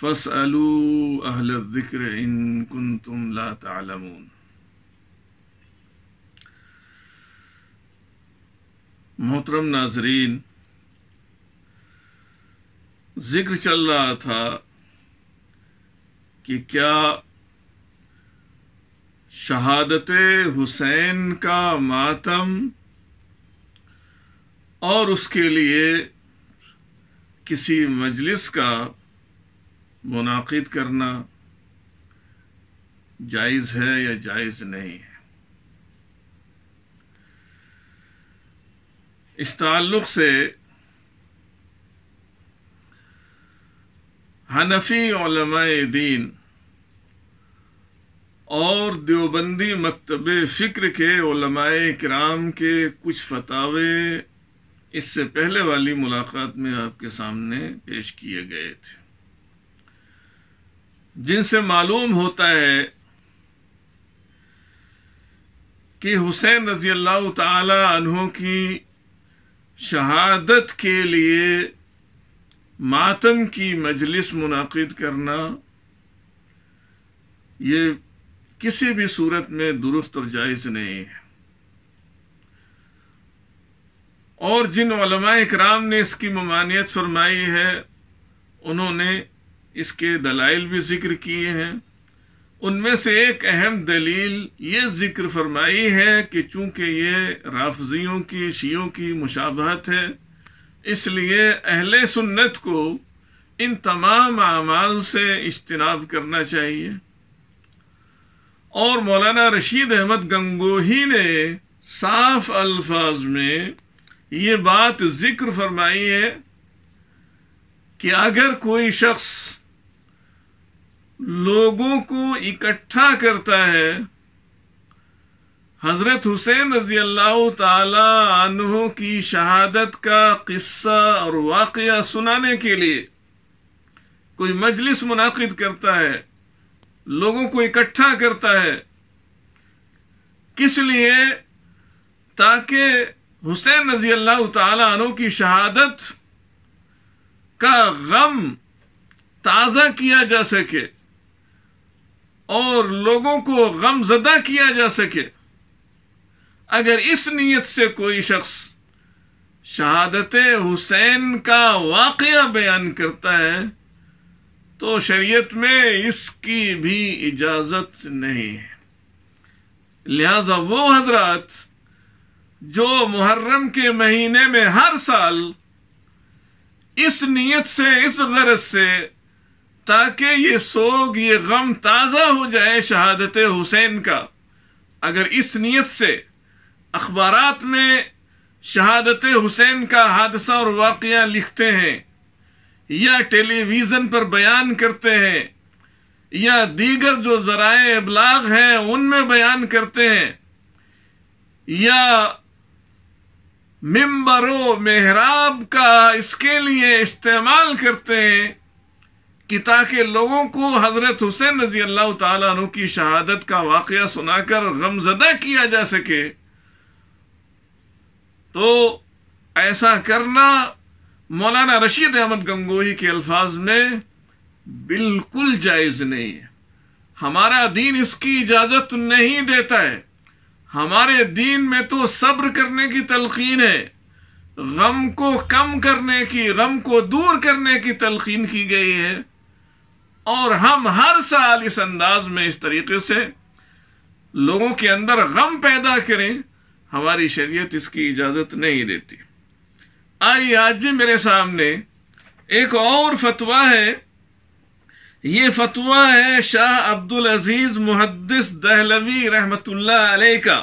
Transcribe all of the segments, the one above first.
फसअलू अहल ज़िक्र इन कुन तुम ला तालमून मोहतरम नाजरीन जिक्र चल रहा था कि क्या शहादत हुसैन का मातम और उसके लिए किसी मजलिस का मुनद करना जायज़ है या जायज़ नहीं है इस ताल्लुक़ से हनफी दीन और देवबंदी मकतब फ़िक्र के कराम के कुछ फतावे इससे पहले वाली मुलाकात में आपके सामने पेश किए गए थे जिनसे मालूम होता है कि हुसैन रजी अल्लाह तहों की शहादत के लिए मातम की मजलिस मुनद करना ये किसी भी सूरत में दुरुस्त और जायज़ नहीं है और जिन इक्राम ने इसकी ममानियत फरमाई है उन्होंने इसके दलाइल भी जिक्र किए हैं उनमें से एक अहम दलील ये जिक्र फरमाई है कि चूंकि ये राफजियों की शियों की मुशाबहत है इसलिए अहल सुन्नत को इन तमाम अमाल से इज्तनाब करना चाहिए और मौलाना रशीद अहमद गंगोही ने साफ अल्फाज में ये बात जिक्र फरमाई है कि अगर कोई शख्स लोगों को इकट्ठा करता है हजरत हुसैन रजी अल्लाह तहों की शहादत का किस्सा और वाकया सुनाने के लिए कोई मजलिस मुनद करता है लोगों को इकट्ठा करता है किस लिए ताकि हुसैन रजी अल्लाह तहों की शहादत का गम ताज़ा किया जा सके और लोगों को गमजदा किया जा सके अगर इस नीयत से कोई शख्स शहादत हुसैन का वाक़ बयान करता है तो शरीयत में इसकी भी इजाज़त नहीं है लिहाजा वो हजरत जो मुहर्रम के महीने में हर साल इस नीयत से इस गरज से ताकि ये सोग ये गम ताज़ा हो जाए शहादत हुसैन का अगर इस नीयत से अखबार में शहादत हुसैन का हादसा और वाक़ लिखते हैं या टेलीविज़न पर बयान करते हैं या दीगर जो ज़राए अबलाग हैं उनमें बयान करते हैं या मिम्बरों महराब का इसके लिए इस्तेमाल करते हैं किता के लोगों को हजरत हुसैन रजी अल्लाह तु की शहादत का वाक़ सुनाकर गमजदा किया जा सके तो ऐसा करना मौलाना रशीद अहमद गंगोही के अल्फाज में बिल्कुल जायज़ नहीं है हमारा दीन इसकी इजाज़त नहीं देता है हमारे दीन में तो सब्र करने की तलखीन है गम को कम करने की गम को दूर करने की तलखीन की गई है और हम हर साल इस अंदाज में इस तरीके से लोगों के अंदर गम पैदा करें हमारी शरीयत इसकी इजाज़त नहीं देती आई आज मेरे सामने एक और फतवा है ये फतवा है शाह अब्दुल अजीज मुहदस दहलवी रहमतुल्लाह अलैह का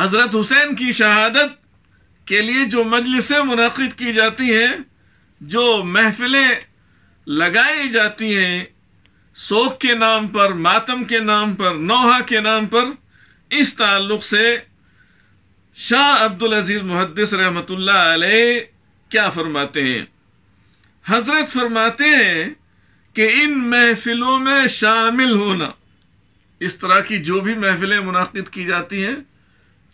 हजरत हुसैन की शहादत के लिए जो मजलिसें मुनद की जाती हैं जो महफिलें लगाई जाती हैं शोक के नाम पर मातम के नाम पर नोहा के नाम पर इस ताल्लुक से शाह अब्दुल अजीज मुहदस रहमत क्या फरमाते हैं हजरत फरमाते हैं कि इन महफिलों में शामिल होना इस तरह की जो भी महफिलें मुनद की जाती हैं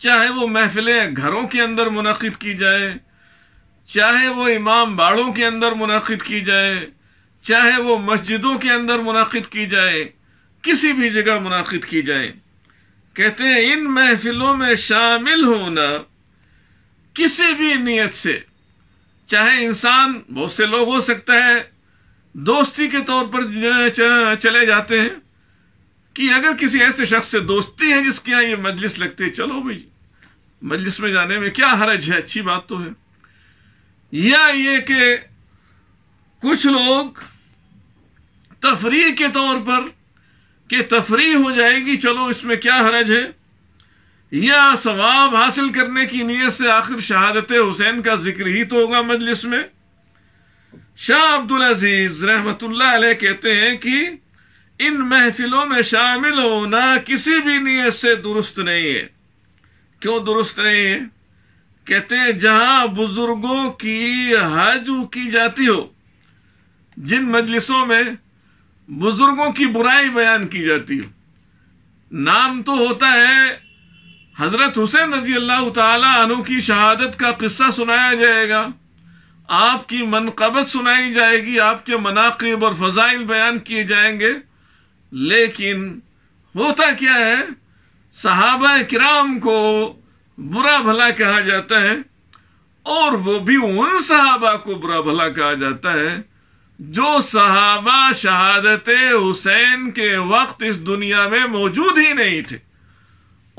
चाहे वो महफिलें घरों के अंदर मुनद की जाए चाहे वो इमाम बाड़ों के अंदर मुनद की जाए चाहे वो मस्जिदों के अंदर मुनद की जाए किसी भी जगह मुनद की जाए कहते हैं इन महफिलों में शामिल होना किसी भी नीयत से चाहे इंसान बहुत से लोग हो सकता है दोस्ती के तौर पर चले जाते हैं कि अगर किसी ऐसे शख्स से दोस्ती है जिसके यहाँ ये मजलिस लगती है चलो भाई मजलिस में जाने में क्या हरज है अच्छी बात तो है या ये कि कुछ लोग तफरी के तौर पर कि तफरी हो जाएगी चलो इसमें क्या हरज है या सवाब हासिल करने की नीयत से आखिर शहादत हुसैन का जिक्र ही तो होगा मजलिस में शाह अब्दुल अजीज रहमत कहते हैं कि इन महफिलों में शामिल होना किसी भी नीयत से दुरुस्त नहीं है क्यों दुरुस्त नहीं है कहते हैं जहां बुजुर्गों की हज की जाती हो जिन मजलिसों में बुजुर्गों की बुराई बयान की जाती हो नाम तो होता है हजरत हुसैन रजी अल्लाह तु की शहादत का किस्सा सुनाया जाएगा आपकी मनकबत सुनाई जाएगी आपके मनाकब और फजाइल बयान किए जाएंगे लेकिन होता क्या है सहाबा कराम को बुरा भला कहा जाता है और वो भी उन सहाबा को बुरा भला कहा जाता है जो सहाबा शहादत हुसैन के वक्त इस दुनिया में मौजूद ही नहीं थे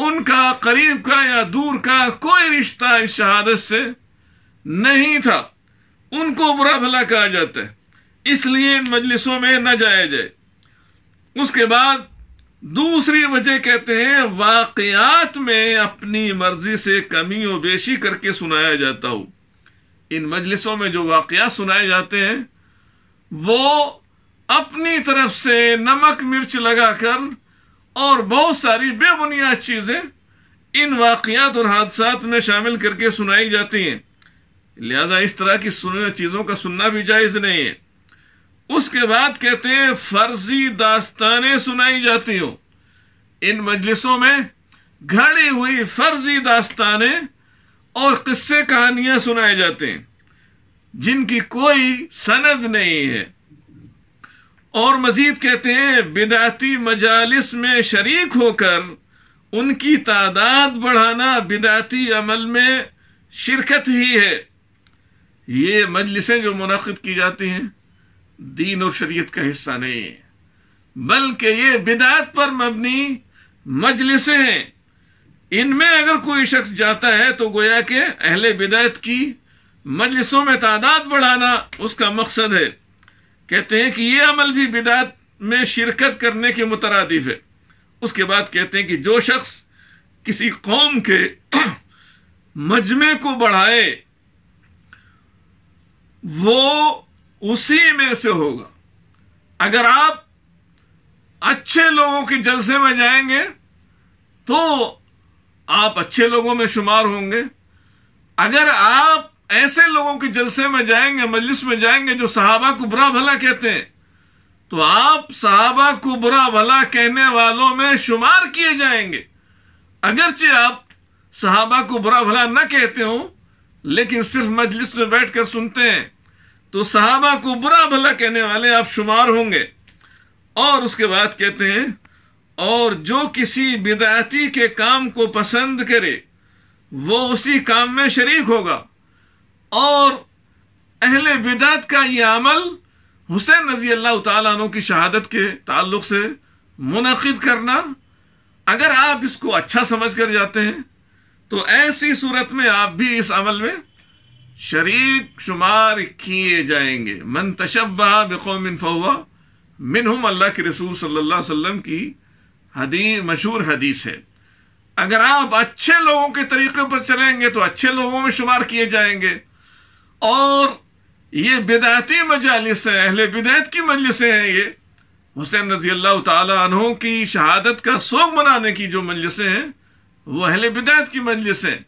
उनका करीब का या दूर का कोई रिश्ता इस शहादत से नहीं था उनको बुरा भला कहा जाता है इसलिए इन मजलिसों में न जाया जाए उसके बाद दूसरी वजह कहते हैं वाकयात में अपनी मर्जी से कमी और बेशी करके सुनाया जाता हो इन मजलिसों में जो वाकयात सुनाए जाते हैं वो अपनी तरफ से नमक मिर्च लगाकर और बहुत सारी बेबुनियाद चीज़ें इन वाकियात और हादसा में शामिल करके सुनाई जाती हैं लिहाजा इस तरह की चीज़ों का सुनना भी जायज़ नहीं है उसके बाद कहते हैं फर्जी दास्तानें सुनाई जाती हो इन मजलिसों में घड़ी हुई फर्जी दास्तानें और किस्से कहानियां सुनाए जाते हैं जिनकी कोई सनद नहीं है और मजीद कहते हैं बिदाती मजालिस में शरीक होकर उनकी तादाद बढ़ाना बिदाती अमल में शिरकत ही है ये मजलिसें जो मुनद की जाती हैं दीन और शरीयत का हिस्सा नहीं है बल्कि ये बिदात पर मबनी मजलिसें हैं इनमें अगर कोई शख्स जाता है तो गोया के अहले बिदात की मजलिसों में तादाद बढ़ाना उसका मकसद है कहते हैं कि ये अमल भी बिदात में शिरकत करने के मुतरदफ है उसके बाद कहते हैं कि जो शख्स किसी कौम के मजमे को बढ़ाए वो उसी में से होगा अगर आप अच्छे लोगों के जलसे में जाएंगे तो आप अच्छे लोगों में शुमार होंगे अगर आप ऐसे लोगों के जलसे में जाएंगे मजलिस में जाएंगे जो साहबा को बुरा भला कहते हैं तो आप सहाबा को बुरा भला कहने वालों में शुमार किए जाएंगे अगरचे आप साहबा को बुरा भला न कहते हो लेकिन सिर्फ मजलिस में बैठकर सुनते हैं तो सहाबा को बुरा भला कहने वाले आप शुमार होंगे और उसके बाद कहते हैं और जो किसी बिदायती के काम को पसंद करे वो उसी काम में शरीक होगा और अहल बिदात का ये अमल हुसैन रजी अल्लाह तु की शहादत के ताल्लुक से मुनद करना अगर आप इसको अच्छा समझ कर जाते हैं तो ऐसी सूरत में आप भी इस अमल में शरीक शुमार किए जाएंगे मन तशबा बकौमिन फवा मिनहम अल्लाह के रसूल सल्लल्लाहु अलैहि वसल्लम की हदी मशहूर हदीस है अगर आप अच्छे लोगों के तरीके पर चलेंगे तो अच्छे लोगों में शुमार किए जाएंगे और ये बिदाती मजालिस है अहल बिदात की मजलिस हैं ये हुसैन रजी अल्लाह तहों की शहादत का शोक मनाने की जो मजलिसें हैं वह अहल बिदात की हैं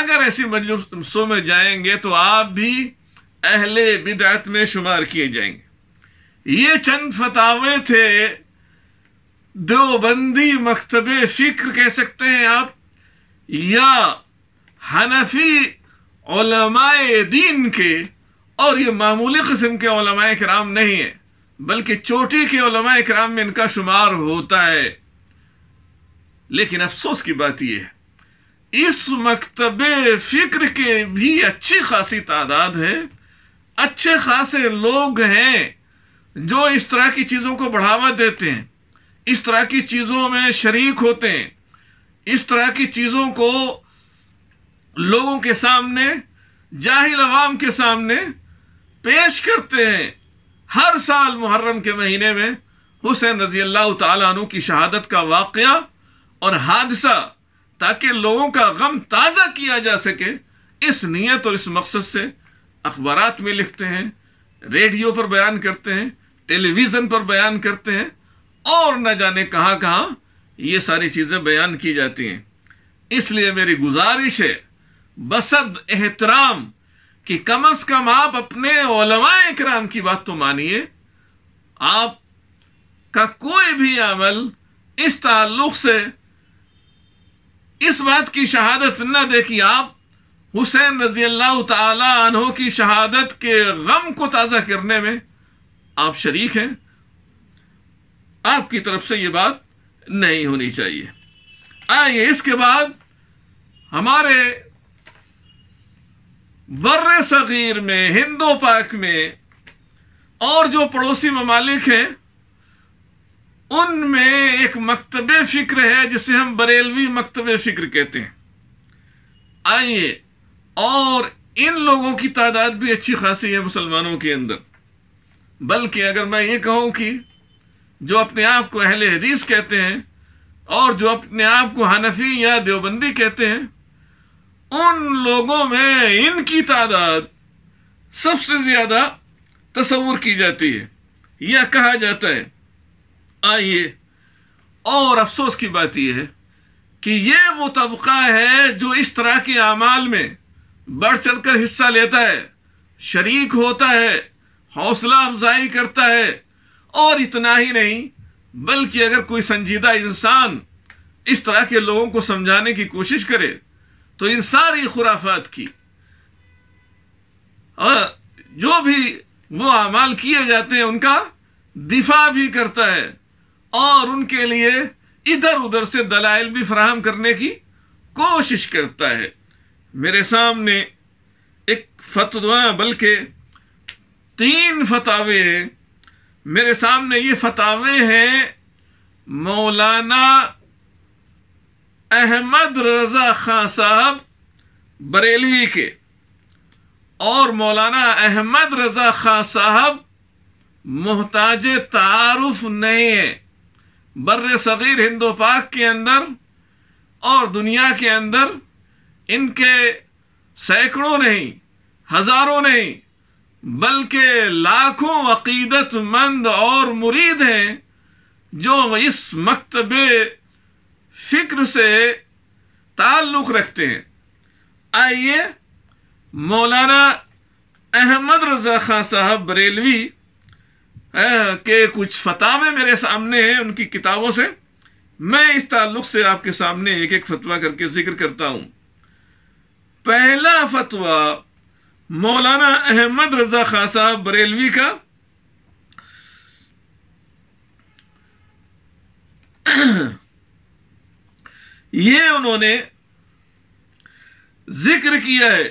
अगर ऐसी मजलिसों में जाएंगे तो आप भी अहल बिदात में शुमार किए जाएंगे ये चंद फतावे थे देवबंदी मकतबे फिक्र कह सकते हैं आप या हनफी दीन के और ये मामूली कस्म के कराम नहीं है बल्कि चोटी के कराम में इनका शुमार होता है लेकिन अफसोस की बात यह है इस मकतब फिक्र के भी अच्छी खासी तादाद है अच्छे खासे लोग हैं जो इस तरह की चीज़ों को बढ़ावा देते हैं इस तरह की चीज़ों में शरीक होते हैं इस तरह की चीज़ों को लोगों के सामने जाहिल अवाम के सामने पेश करते हैं हर साल मुहर्रम के महीने में हुसैन रजी अल्लाह तु की शहादत का वाक़ और हादसा ताकि लोगों का गम ताज़ा किया जा सके इस नीयत और इस मकसद से अखबार में लिखते हैं रेडियो पर बयान करते हैं टेलीविज़न पर बयान करते हैं और न जाने कहाँ कहाँ ये सारी चीज़ें बयान की जाती हैं इसलिए मेरी गुजारिश है बसद एहतराम कि कम अज कम आप अपने ओलमाए की बात तो मानिए आप का कोई भी अमल इस ताल्लुक से इस बात की शहादत न दे कि आप हुसैन रजी अल्लाह तहों की शहादत के गम को ताज़ा करने में आप शरीक हैं आपकी तरफ से यह बात नहीं होनी चाहिए आइए इसके बाद हमारे बर सग़ीर में हिंदो पाक में और जो पड़ोसी ममालिक हैं उनमें एक मकतब फ़िक्र है जिसे हम बरेलवी मकतब फ़िक्र कहते हैं आइए और इन लोगों की तादाद भी अच्छी खासी है मुसलमानों के अंदर बल्कि अगर मैं ये कहूँ कि जो अपने आप को अहल हदीस कहते हैं और जो अपने आप को हनफी या देवबंदी कहते हैं उन लोगों में इनकी तादाद सबसे ज्यादा तस्वूर की जाती है यह कहा जाता है आइए और अफसोस की बात यह है कि यह वो तबका है जो इस तरह के अमाल में बढ़ चढ़ कर हिस्सा लेता है शरीक होता है हौसला अफजाई करता है और इतना ही नहीं बल्कि अगर कोई संजीदा इंसान इस तरह के लोगों को समझाने की कोशिश करे तो इन सारी खुराफात की और जो भी वो अमाल किए जाते हैं उनका दिफा भी करता है और उनके लिए इधर उधर से दलाइल भी फ्राहम करने की कोशिश करता है मेरे सामने एक फतवा बल्कि तीन फतावे हैं मेरे सामने ये फतावे हैं मौलाना अहमद रजा खां साहब बरेलवी के और मौलाना अहमद रजा खां साहब मोहताज तारफ नहीं है बर सग़ीर हिंदो पाक के अंदर और दुनिया के अंदर इनके सैकड़ों नहीं हजारों नहीं बल्कि लाखों अकीदतमंद और मुरीद हैं जो इस मकतबे फिक्र से ताल्लुक रखते हैं आइए मौलाना अहमद रजा खां साहब बरेलवी के कुछ फतावे मेरे सामने हैं उनकी किताबों से मैं इस ताल्लुक से आपके सामने एक एक फतवा करके जिक्र करता हूं पहला फतवा मौलाना अहमद रजा खां साहब बरेलवी का ये उन्होंने जिक्र किया है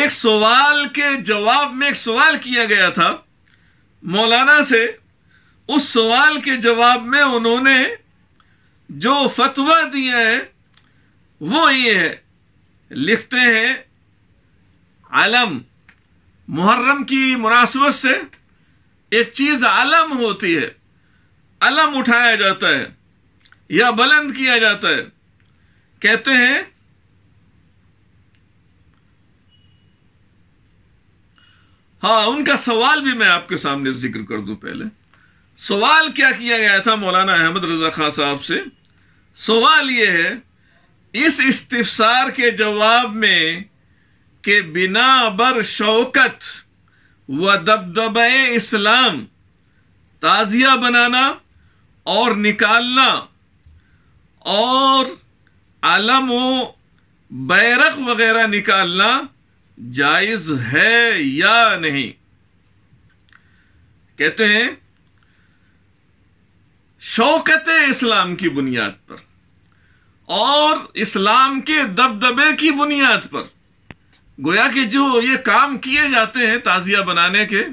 एक सवाल के जवाब में एक सवाल किया गया था मौलाना से उस सवाल के जवाब में उन्होंने जो फतवा दिया है वो ये है लिखते हैं आलम मुहर्रम की मुनासबत से एक चीज आलम होती है अलम उठाया जाता है या बुलंद किया जाता है कहते हैं हाँ उनका सवाल भी मैं आपके सामने जिक्र कर दूं पहले सवाल क्या किया गया था मौलाना अहमद रजा खान साहब से सवाल यह है इस इस्तफसार के जवाब में के बिना बर शौकत व दबदब इस्लाम ताजिया बनाना और निकालना और अलम हो बैरख वगैरह निकालना जायज है या नहीं कहते हैं शौकत इस्लाम की बुनियाद पर और इस्लाम के दबदबे की बुनियाद पर गोया कि जो ये काम किए जाते हैं ताजिया बनाने के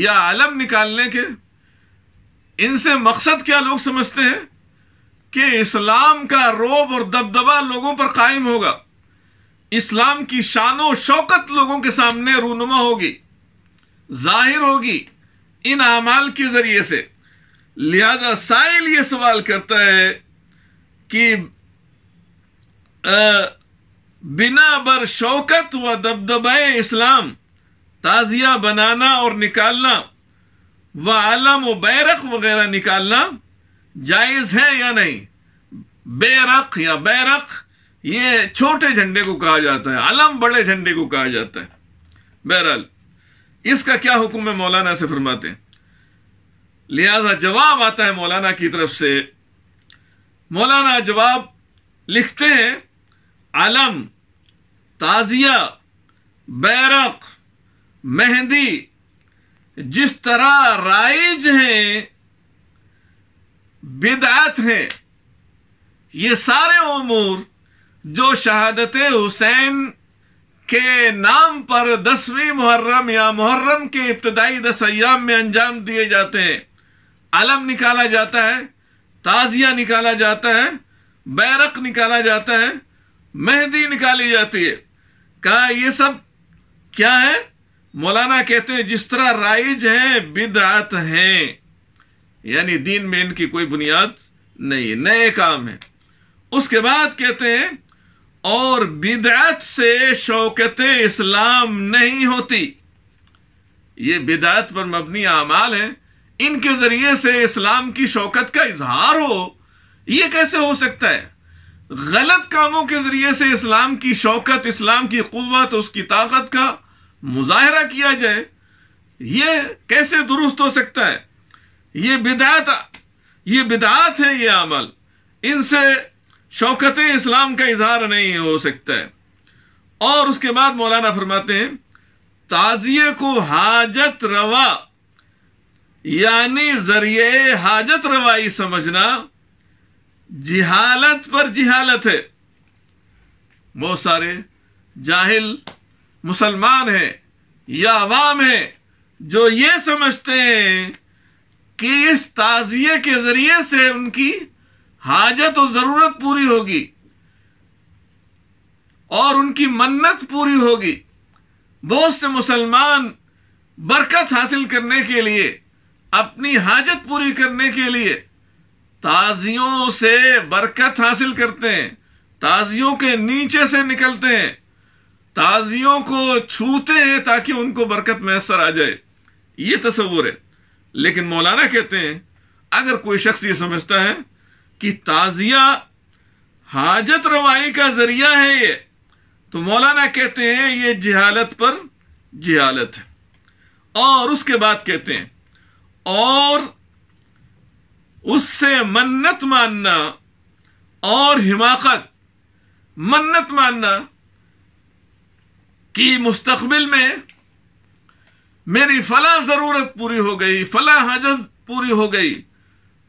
या आलम निकालने के इनसे मकसद क्या लोग समझते हैं कि इस्लाम का रोब और दबदबा लोगों पर कायम होगा इस्लाम की शान शौकत लोगों के सामने रूनुमा होगी जाहिर होगी इन अमाल के ज़रिए से लिहाजा साइल ये सवाल करता है कि बिना बर शौकत व दबदबाए इस्लाम ताज़िया बनाना और निकालना व आलम व बैरक वगैरह निकालना जायज है या नहीं बेरक या बैरक ये छोटे झंडे को कहा जाता है अलम बड़े झंडे को कहा जाता है बहरहाल इसका क्या हुक्म है मौलाना से फरमाते हैं लिहाजा जवाब आता है मौलाना की तरफ से मौलाना जवाब लिखते हैं अलम ताजिया बैरक मेहंदी जिस तरह राइज हैं बिदात हैं ये सारे उमूर जो शहादत हुसैन के नाम पर दसवीं मुहर्रम या मुहर्रम के इब्तदाई दस अयाम में अंजाम दिए जाते हैं अलम निकाला जाता है ताजिया निकाला जाता है बैरक निकाला जाता है मेहंदी निकाली जाती है कहा ये सब क्या है मौलाना कहते हैं जिस तरह राइज हैं बिदात हैं यानी दीन में इनकी कोई बुनियाद नहीं नए काम है उसके बाद कहते हैं और बिदात से शौकत इस्लाम नहीं होती ये बिदात पर मबनी अमाल है इनके जरिए से इस्लाम की शौकत का इजहार हो यह कैसे हो सकता है गलत कामों के जरिए से इस्लाम की शौकत इस्लाम की कुत उसकी ताकत का मुजाहरा किया जाए यह कैसे दुरुस्त हो सकता है ये बिदात ये बिदात है ये अमल इनसे शौकत इस्लाम का इजहार नहीं हो सकता है और उसके बाद मौलाना फरमाते हैं ताजिए को हाजत रवा यानी जरिए हाजत रवाई समझना जिहालत पर जिहालत है बहुत सारे जाहिल मुसलमान हैं या आवाम हैं जो ये समझते हैं कि इस ताजिए के जरिए से उनकी हाजत और जरूरत पूरी होगी और उनकी मन्नत पूरी होगी बहुत से मुसलमान बरकत हासिल करने के लिए अपनी हाजत पूरी करने के लिए ताजियों से बरकत हासिल करते हैं ताजियों के नीचे से निकलते हैं ताजियों को छूते हैं ताकि उनको बरकत मैसर आ जाए ये तस्वूर है लेकिन मौलाना कहते हैं अगर कोई शख्स ये समझता है कि ताजिया हाजत रवाई का जरिया है ये तो मौलाना कहते हैं ये जिहालत पर जिहालत है और उसके बाद कहते हैं और उससे मन्नत मानना और हिमाकत मन्नत मानना कि मुस्तकबिल में मेरी फला जरूरत पूरी हो गई फला हाजत पूरी हो गई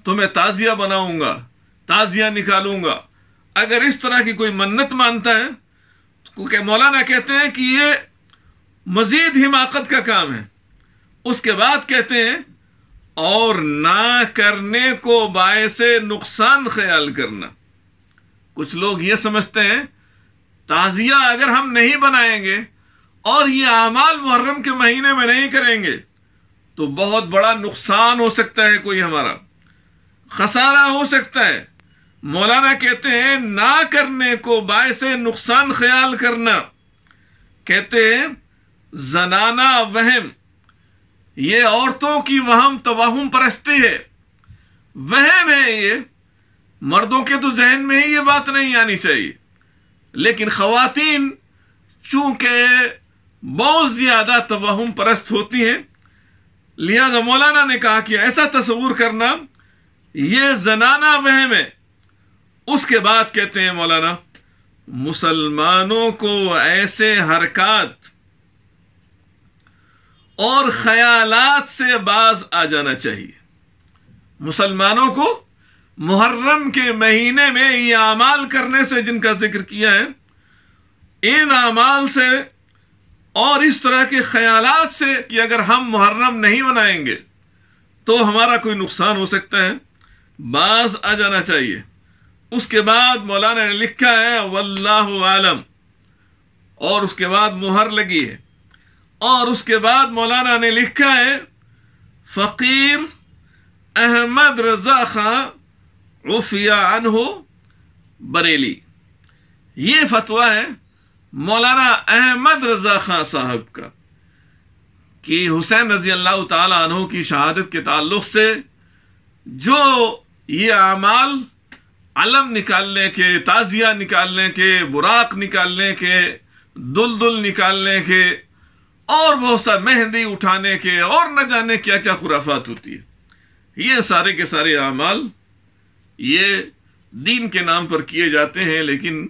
तो मैं ताजिया बनाऊंगा ताजिया निकालूंगा अगर इस तरह की कोई मन्नत मानता है तो क्योंकि मौलाना कहते हैं कि ये मजीद हिमाकत का काम है उसके बाद कहते हैं और ना करने को से नुकसान ख्याल करना कुछ लोग ये समझते हैं ताजिया अगर हम नहीं बनाएंगे और ये अमाल मुहर्रम के महीने में नहीं करेंगे तो बहुत बड़ा नुकसान हो सकता है कोई हमारा खसारा हो सकता है मौलाना कहते हैं ना करने को बायस नुकसान ख्याल करना कहते हैं जनाना वहम ये औरतों की वहम तवाहम परस्ती है वहम है ये मर्दों के तो जहन में ही ये बात नहीं आनी चाहिए लेकिन खातन चूंकि बहुत ज्यादा तवहम परस्त होती हैं लिहाजा मौलाना ने कहा कि ऐसा तस्वूर करना यह जनाना वहम है उसके बाद कहते हैं मौलाना मुसलमानों को ऐसे हरकत और ख्यालात से बाज आ जाना चाहिए मुसलमानों को मुहर्रम के महीने में ये अमाल करने से जिनका जिक्र किया है इन अमाल से और इस तरह के ख़्याल से कि अगर हम मुहर्रम नहीं मनाएंगे तो हमारा कोई नुकसान हो सकता है बाज आ जाना चाहिए उसके बाद मौलाना ने लिखा है वल्लाह आलम और उसके बाद मुहर लगी है और उसके बाद मौलाना ने लिखा है फ़कीर अहमद रजा खां उफिया अनहो बरेली ये फतवा है मौलाना अहमद रजा खां साहब का कि हुसैन रजी अल्लाह तु की शहादत के ताल्लुक से जो ये अमाल अलम निकालने के ताज़िया निकालने के बुराक निकालने के दुल दुल निकालने के और बहुत सा मेहंदी उठाने के और न जाने क्या क्या खुराफात होती है ये सारे के सारे अमाल ये दीन के नाम पर किए जाते हैं लेकिन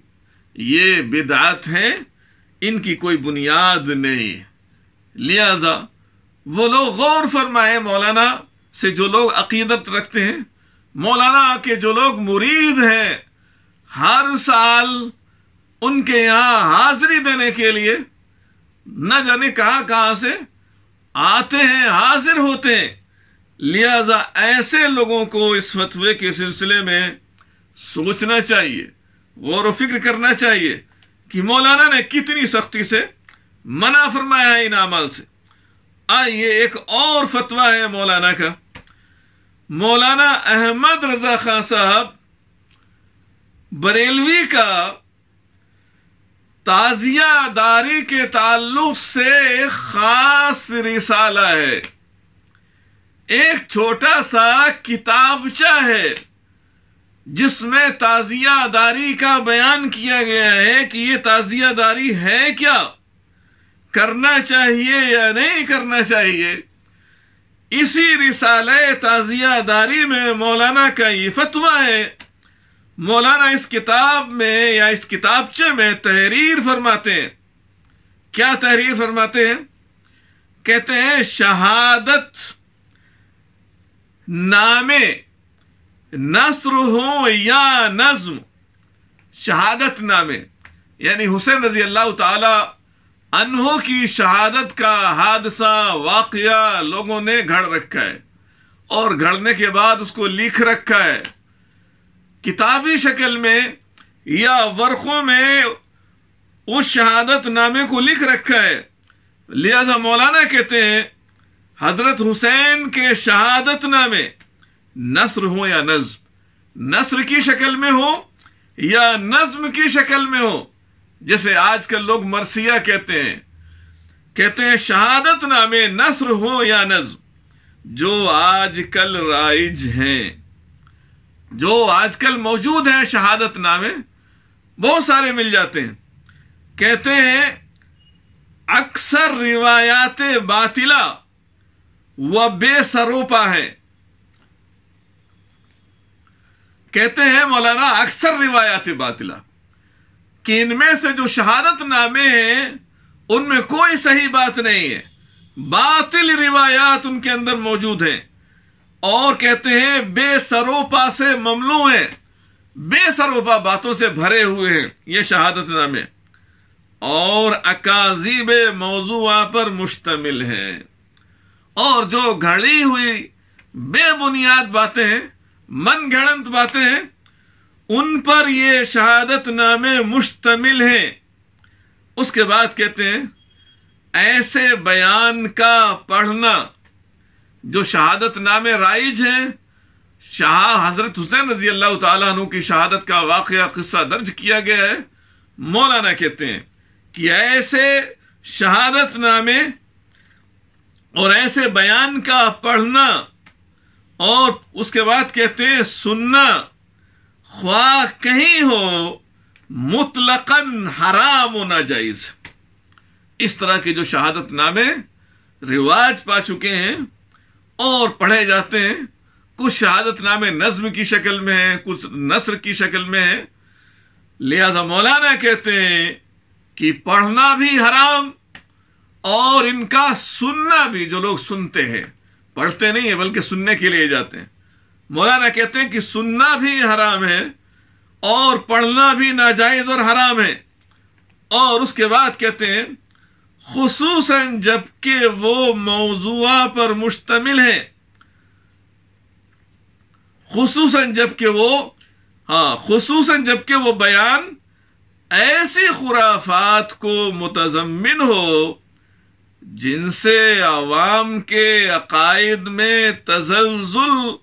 ये बिदात हैं इनकी कोई बुनियाद नहीं लिहाजा वो लोग गौर फरमाए मौलाना से जो लोग अकीदत रखते हैं मौलाना के जो लोग मुरीद हैं हर साल उनके यहाँ हाजिरी देने के लिए न जाने कहाँ कहाँ से आते हैं हाजिर होते हैं लिहाजा ऐसे लोगों को इस फतवे के सिलसिले में सोचना चाहिए गौर फिक्र करना चाहिए कि मौलाना ने कितनी सख्ती से मना फरमाया इन अमल से आइए एक और फतवा है मौलाना का मौलाना अहमद रजा खान साहब बरेलवी का ताजिया दारी के ताल्लुक से खास रिसाला है एक छोटा सा किताबचा है जिसमें ताजियादारी का बयान किया गया है कि ये ताजियादारी है क्या करना चाहिए या नहीं करना चाहिए इसी ताजिया ताजियादारी में मौलाना का ये फतवा है मौलाना इस किताब में या इस किताबचे में तहरीर फरमाते हैं क्या तहरीर फरमाते हैं कहते हैं शहादत नामे नसर हो या नज्म शहादत नामे यानी हुसैन रजी अल्लाह तहों की शहादत का हादसा वाक़ लोगों ने घड़ रखा है और घड़ने के बाद उसको लिख रखा है किताबी शक्ल में या वर्खों में उस शहादत नामे को लिख रखा है लिहाजा मौलाना कहते हैं हजरत हुसैन के शहादत नामे नसर हो या नज्म नसर की शक्ल में हो या नज्म की शक्ल में हो जैसे आजकल लोग मरसिया कहते हैं कहते हैं शहादत नामे नसर हो या नज्म जो आजकल राइज हैं जो आजकल मौजूद हैं शहादत नामे बहुत सारे मिल जाते हैं कहते हैं अक्सर रिवायात बातिला व बेसरोपा हैं कहते हैं मौलाना अक्सर रिवायात बातिला कि इनमें से जो शहादत नामे हैं उनमें कोई सही बात नहीं है बातिल रिवायात उनके अंदर मौजूद हैं और कहते हैं बेसरोपा से ममलू हैं बेसरोपा बातों से भरे हुए हैं ये शहादत नामे और अकाजीब मौजूआ पर मुश्तमिल हैं और जो घड़ी हुई बेबुनियाद बातें हैं मन गणत बातें उन पर ये शहादत नामे मुश्तमिल हैं उसके बाद कहते हैं ऐसे बयान का पढ़ना जो शहादत नामे राइज हैं शाह हजरत हुसैन रजी अल्लाह तु की शहादत का वाक़ किस्सा दर्ज किया गया है मौलाना कहते हैं कि ऐसे शहादत नामे और ऐसे बयान का पढ़ना और उसके बाद कहते हैं सुनना ख्वा कहीं हो मुतलकन हराम होना जायज इस तरह के जो शहादत नामे रिवाज पा चुके हैं और पढ़े जाते हैं कुछ शहादत नामे नज्म की शक्ल में है कुछ नसर की शक्ल में है लिहाजा मौलाना कहते हैं कि पढ़ना भी हराम और इनका सुनना भी जो लोग सुनते हैं पढ़ते नहीं है बल्कि सुनने के लिए जाते हैं मौलाना कहते हैं कि सुनना भी हराम है और पढ़ना भी नाजायज और हराम है और उसके बाद कहते हैं खसूस जबकि वो मौजुआ पर मुश्तमिल है खसूस जबकि वो हाँ खसूस जबकि वो बयान ऐसी खुराफात को मुतजमिन हो जिनसे आवाम के अकायद में तजलजुल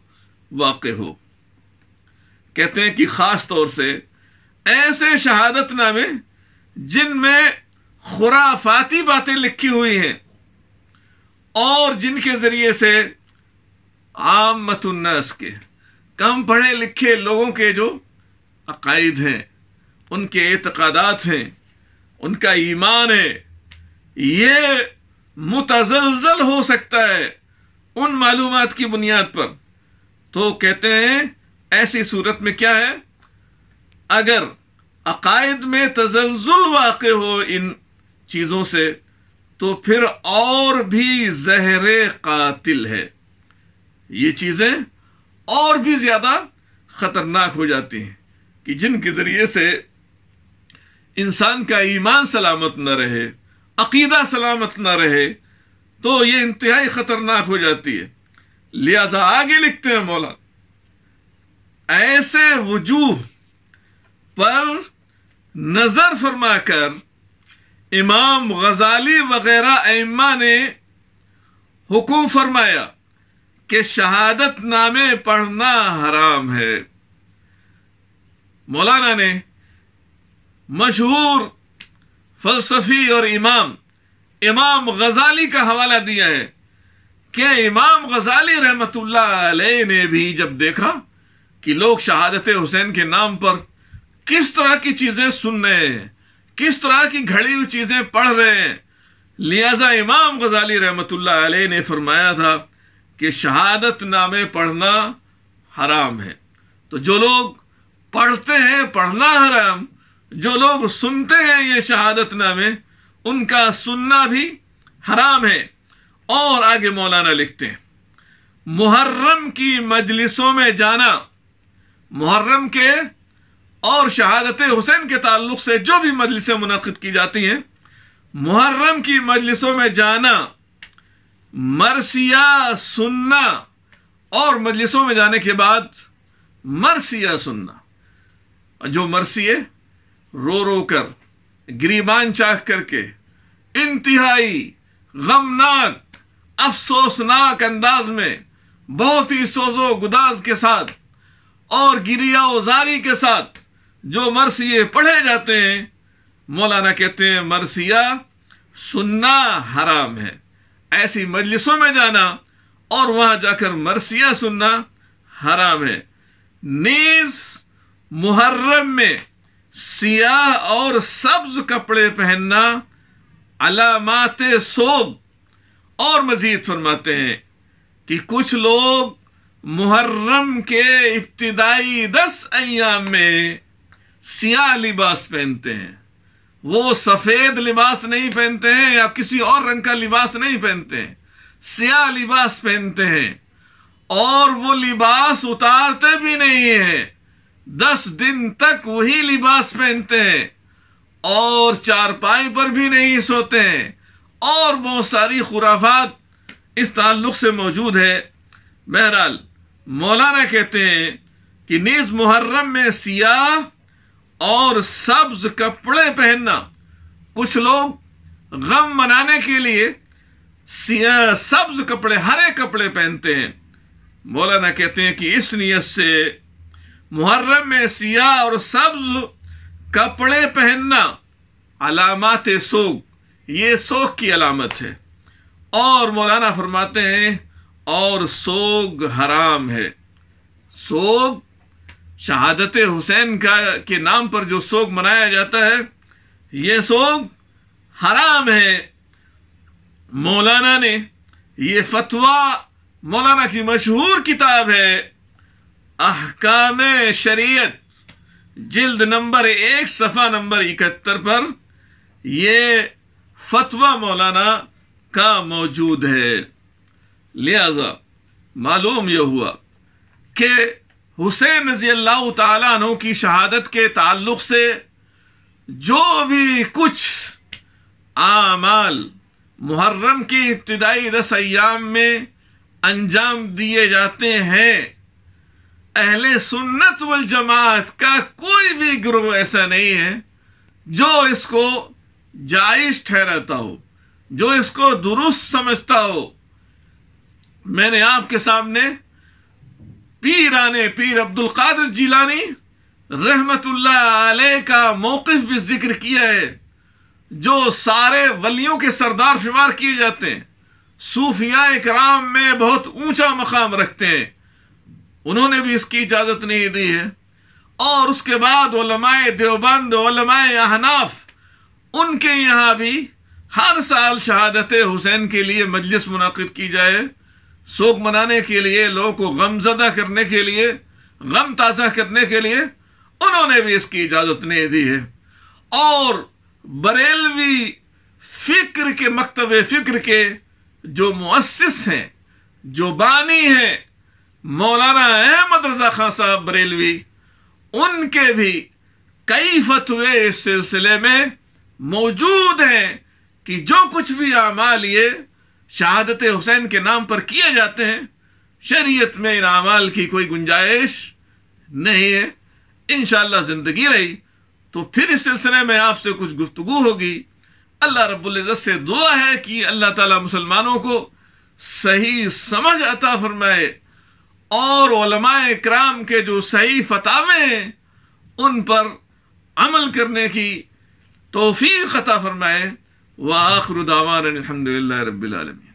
वाक़ हो कहते हैं कि ख़ास तौर से ऐसे शहादत नामे जिनमें खुराफाती बातें लिखी हुई हैं और जिनके ज़रिए से आम मतन्नास के कम पढ़े लिखे लोगों के जो अकायद हैं उनके एतकादात हैं उनका ईमान है ये मुतजलजल हो सकता है उन मालूम की बुनियाद पर तो कहते हैं ऐसी सूरत में क्या है अगर अकायद में तजलजुल वाक़ हो इन चीज़ों से तो फिर और भी जहर कातिल है ये चीज़ें और भी ज़्यादा ख़तरनाक हो जाती हैं कि जिनके ज़रिए से इंसान का ईमान सलामत न रहे अकीदा सलामत ना रहे तो ये इंतहाई ख़तरनाक हो जाती है लिहाजा आगे लिखते हैं मौला ऐसे वजूह पर नज़र फरमाकर इमाम गजाली वगैरह एम्मा ने हुक्म फरमाया कि शहादत नामे पढ़ना हराम है मौलाना ने मशहूर फलसफी और इमाम इमाम गजाली का हवाला दिया है कि इमाम गजाली रहमत ने भी जब देखा कि लोग शहादत हुसैन के नाम पर किस तरह की चीजें सुन रहे हैं किस तरह की घड़ी हुई चीजें पढ़ रहे हैं लिहाजा इमाम गजाली रहमत ने फरमाया था कि शहादत नामे पढ़ना हराम है तो जो लोग पढ़ते हैं पढ़ना हराम जो लोग सुनते हैं ये शहादत नामे उनका सुनना भी हराम है और आगे मौलाना लिखते हैं मुहर्रम की मजलिसों में जाना मुहर्रम के और शहादत हुसैन के ताल्लुक से जो भी मजलिसें मुनद की जाती हैं मुहर्रम की मजलिसों में जाना मरसिया सुनना और मजलिसों में जाने के बाद मरसिया सुनना जो मरसिए रो रो कर गिरीबान चाह करके इंतहाई गमनाक अफसोसनाक अंदाज में बहुत ही सोजो गुदाज के साथ और गिरिया उजारी के साथ जो मरसिए पढ़े जाते हैं मौलाना कहते हैं मरसिया सुनना हराम है ऐसी मजलिसों में जाना और वहां जाकर मरसिया सुनना हराम है नीज मुहर्रम में सियाह और सब्ज कपड़े पहनना अलामात सोब और मजीद फरमाते हैं कि कुछ लोग मुहर्रम के इब्तदाई दस अयाम में सियाह लिबास पहनते हैं वो सफेद लिबास नहीं पहनते हैं या किसी और रंग का लिबास नहीं पहनते हैं सियाह लिबास पहनते हैं और वो लिबास उतारते भी नहीं है दस दिन तक वही लिबास पहनते हैं और चारपाई पर भी नहीं सोते हैं और बहुत सारी खुराफात इस ताल्लुक से मौजूद है बहरहाल मौलाना कहते हैं कि नीज मुहर्रम में सियाह और सब्ज कपड़े पहनना कुछ लोग गम मनाने के लिए सब्ज कपड़े हरे कपड़े पहनते हैं मौलाना कहते हैं कि इस नीयत से मुहर्रम में सियाह और सब्ज कपड़े पहनना अलामत सोग ये सोग की अलामत है और मौलाना फरमाते हैं और सोग हराम है सोग शहादत हुसैन का के नाम पर जो सोग मनाया जाता है ये सोग हराम है मौलाना ने ये फतवा मौलाना की मशहूर किताब है अहकाम शरीयत जिल्द नंबर एक सफ़ा नंबर इकहत्तर पर ये फतवा मौलाना का मौजूद है लिहाजा मालूम यह हुआ कि हुसैन रजी अल्लाह तु की शहादत के ताल्लुक से जो भी कुछ आमाल मुहर्रम की इब्तदाई दस अयाम में अंजाम दिए जाते हैं अहले सुन्नत वल जमात का कोई भी ग्रोह ऐसा नहीं है जो इसको जायज ठहराता हो जो इसको दुरुस्त समझता हो मैंने आपके सामने पीर आने पीर अब्दुल कादिर जिलानी रहमतुल्लाह का मौकफ भी जिक्र किया है जो सारे वलियों के सरदार शुमार किए जाते हैं सूफिया इकराम में बहुत ऊंचा मकाम रखते हैं उन्होंने भी इसकी इजाजत नहीं दी है और उसके बाद ओलमाए देवबंद ओलमाए अहनाफ उनके यहां भी हर साल शहादत हुसैन के लिए मजलिस मुनद की जाए शोक मनाने के लिए लोगों को गमजदा करने के लिए गम ताज़ा करने के लिए उन्होंने भी इसकी इजाज़त नहीं दी है और बरेलवी फ़िक्र के मकतब फ़िक्र के जो मुसिस हैं जो बानी हैं मौलाना अहमद रजा खां साहब बरेलवी उनके भी कई फतवे इस सिलसिले में मौजूद हैं कि जो कुछ भी अमाल ये शहादत हुसैन के नाम पर किए जाते हैं शरीयत में इन अमाल की कोई गुंजाइश नहीं है इनशाला ज़िंदगी रही तो फिर इस सिलसिले में आपसे कुछ गुफ्तगु होगी अल्लाह रबुल्जत से दुआ है कि अल्लाह ताला मुसलमानों को सही समझ अता फरमाए और क्राम के जो सही फतावे हैं उन पर अमल करने की तोफ़ी ख़ता फरमाए व रबीआलमी